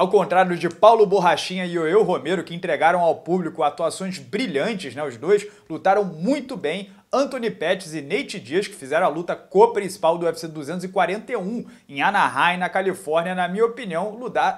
Ao contrário de Paulo Borrachinha e Oeu Romero, que entregaram ao público atuações brilhantes, né? os dois lutaram muito bem Anthony Pettis e Nate Diaz, que fizeram a luta co-principal do UFC 241 em Anaheim, na Califórnia, na minha opinião,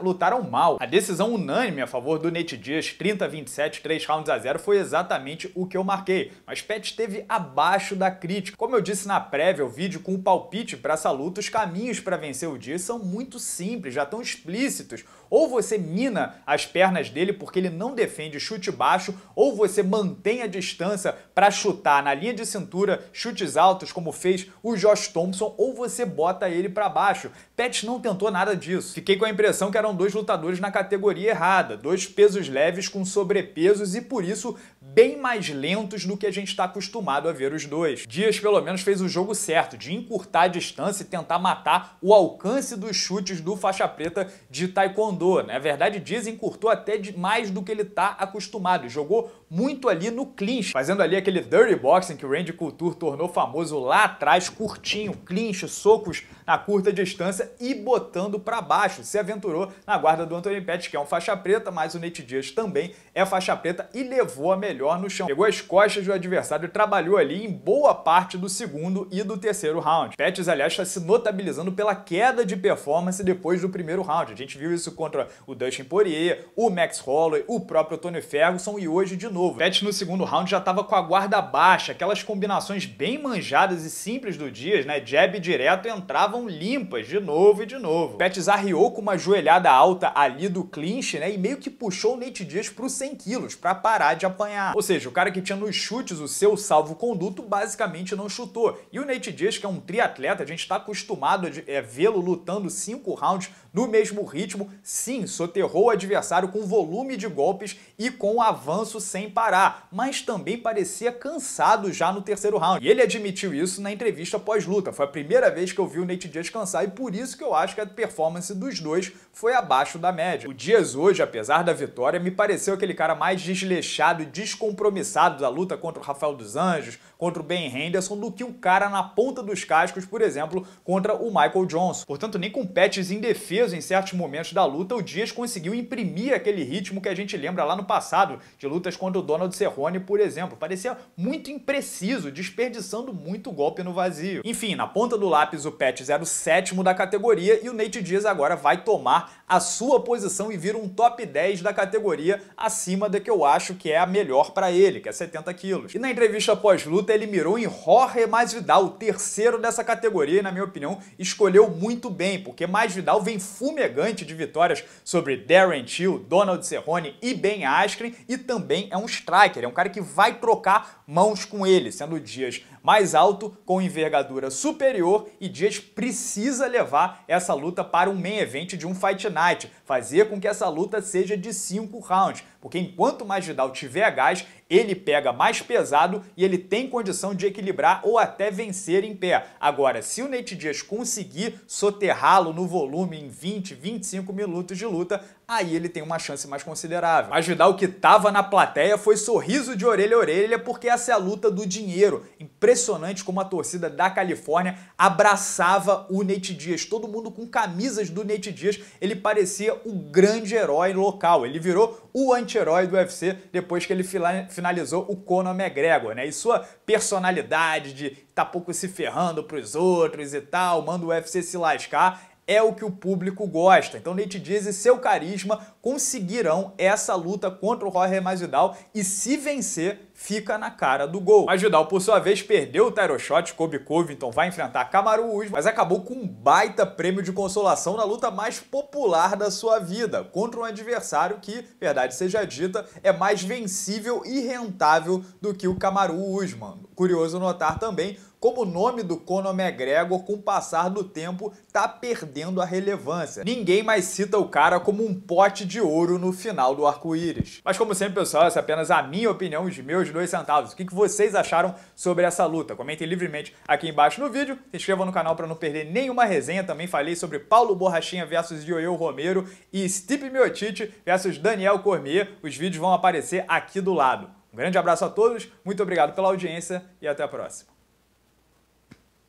lutaram mal. A decisão unânime a favor do Nate Diaz, 30-27, 3 rounds a 0, foi exatamente o que eu marquei, mas Pettis esteve abaixo da crítica. Como eu disse na prévia, o vídeo com o palpite para essa luta, os caminhos para vencer o Diaz são muito simples, já estão explícitos. Ou você mina as pernas dele porque ele não defende chute baixo, ou você mantém a distância para chutar na linha de de cintura, chutes altos, como fez o Josh Thompson, ou você bota ele para baixo. Pet não tentou nada disso. Fiquei com a impressão que eram dois lutadores na categoria errada, dois pesos leves com sobrepesos e por isso bem mais lentos do que a gente está acostumado a ver os dois. Dias pelo menos fez o jogo certo, de encurtar a distância e tentar matar o alcance dos chutes do faixa preta de taekwondo. Na né? verdade, Dias encurtou até mais do que ele está acostumado, jogou muito ali no clinch, fazendo ali aquele dirty boxing que o Randy Couture tornou famoso lá atrás, curtinho, clinch, socos na curta distância e botando para baixo. Se aventurou na guarda do Anthony Pettis, que é um faixa preta, mas o Nate Diaz também é faixa preta e levou a melhor no chão. Pegou as costas do adversário e trabalhou ali em boa parte do segundo e do terceiro round. Pettis, aliás, está se notabilizando pela queda de performance depois do primeiro round. A gente viu isso contra o Dustin Poirier, o Max Holloway, o próprio Tony Ferguson e hoje de novo. Pettis no segundo round já estava com a guarda baixa, aquelas combinações bem manjadas e simples do Dias, né? Jab direto entravam limpas de novo e de novo. Petz arriou com uma joelhada alta ali do clinch, né? E meio que puxou o Nate Dias pro 100 quilos para parar de apanhar. Ou seja, o cara que tinha nos chutes o seu salvo-conduto basicamente não chutou. E o Nate Dias, que é um triatleta, a gente está acostumado a é, vê-lo lutando cinco rounds no mesmo ritmo. Sim, soterrou o adversário com volume de golpes e com avanço sem parar, mas também parecia cansado já no terceiro round. E ele admitiu isso na entrevista pós-luta. Foi a primeira vez que eu vi o Nate Diaz cansar e por isso que eu acho que a performance dos dois foi abaixo da média. O Dias hoje, apesar da vitória, me pareceu aquele cara mais desleixado e descompromissado da luta contra o Rafael dos Anjos, contra o Ben Henderson, do que o cara na ponta dos cascos, por exemplo, contra o Michael Johnson. Portanto, nem com patches indefesos em certos momentos da luta, o Dias conseguiu imprimir aquele ritmo que a gente lembra lá no passado, de lutas contra o Donald Cerrone, por exemplo. Parecia muito impreciso, desperdiçando muito golpe no vazio. Enfim, na ponta do lápis, o Patches era o sétimo da categoria e o Nate Dias agora vai tomar a sua posição e vir um top 10 da categoria acima da que eu acho que é a melhor para ele, que é 70 quilos. E na entrevista pós-luta ele mirou em Jorge vidal o terceiro dessa categoria e na minha opinião escolheu muito bem, porque mais vidal vem fumegante de vitórias sobre Darren Till, Donald Cerrone e Ben Askren e também é um striker, é um cara que vai trocar mãos com ele, sendo dias mais alto, com envergadura superior e dias precisa levar essa luta para um main event de um fight Fight Night, fazer com que essa luta seja de 5 rounds, porque enquanto o Masvidal tiver gás, ele pega mais pesado e ele tem condição de equilibrar ou até vencer em pé. Agora, se o Nate Dias conseguir soterrá-lo no volume em 20, 25 minutos de luta, aí ele tem uma chance mais considerável. Mas Vidal, que tava na plateia, foi sorriso de orelha a orelha, porque essa é a luta do dinheiro. Impressionante como a torcida da Califórnia abraçava o Nate Dias. Todo mundo com camisas do Nate Dias. Ele parecia o grande herói local. Ele virou o anti-herói do UFC depois que ele finalizou finalizou o Conor McGregor, né? E sua personalidade de tá pouco se ferrando pros outros e tal, manda o UFC se lascar, é o que o público gosta. Então Nate Diaz e seu carisma conseguirão essa luta contra o Jorge Masvidal e se vencer fica na cara do gol. Mas Vidal, por sua vez, perdeu o title shot, Kobe Covington vai enfrentar Kamaru Usman, mas acabou com um baita prêmio de consolação na luta mais popular da sua vida, contra um adversário que, verdade seja dita, é mais vencível e rentável do que o Kamaru Usman. Curioso notar também como o nome do Conor McGregor, com o passar do tempo, tá perdendo a relevância. Ninguém mais cita o cara como um pote de ouro no final do arco-íris. Mas como sempre, pessoal, essa é apenas a minha opinião, os meus meus dois centavos. O que vocês acharam sobre essa luta? Comentem livremente aqui embaixo no vídeo, se inscrevam no canal para não perder nenhuma resenha. Também falei sobre Paulo Borrachinha versus Yoel Romero e Stipe Miotite versus Daniel Cormier. Os vídeos vão aparecer aqui do lado. Um grande abraço a todos, muito obrigado pela audiência e até a próxima.